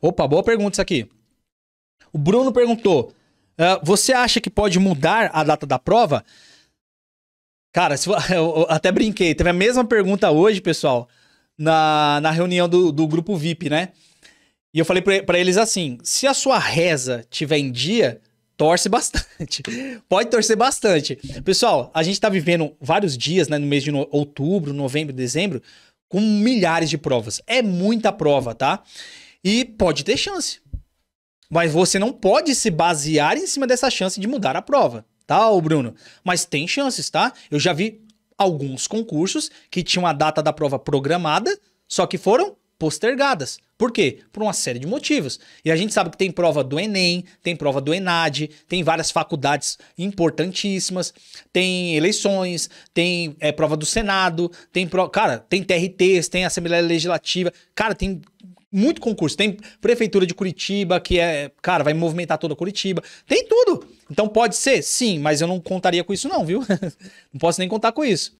Opa, boa pergunta isso aqui. O Bruno perguntou: uh, você acha que pode mudar a data da prova? Cara, se, eu até brinquei. Teve a mesma pergunta hoje, pessoal, na, na reunião do, do grupo VIP, né? E eu falei para eles assim: se a sua reza tiver em dia, torce bastante. Pode torcer bastante. Pessoal, a gente está vivendo vários dias, né? No mês de no... outubro, novembro, dezembro, com milhares de provas. É muita prova, tá? E pode ter chance. Mas você não pode se basear em cima dessa chance de mudar a prova, tá, Bruno? Mas tem chances, tá? Eu já vi alguns concursos que tinham a data da prova programada, só que foram postergadas. Por quê? Por uma série de motivos. E a gente sabe que tem prova do Enem, tem prova do Enad, tem várias faculdades importantíssimas, tem eleições, tem é, prova do Senado, tem cara, tem TRTs, tem Assembleia Legislativa, cara, tem muito concurso. Tem prefeitura de Curitiba, que é, cara, vai movimentar toda Curitiba. Tem tudo. Então pode ser? Sim, mas eu não contaria com isso não, viu? não posso nem contar com isso.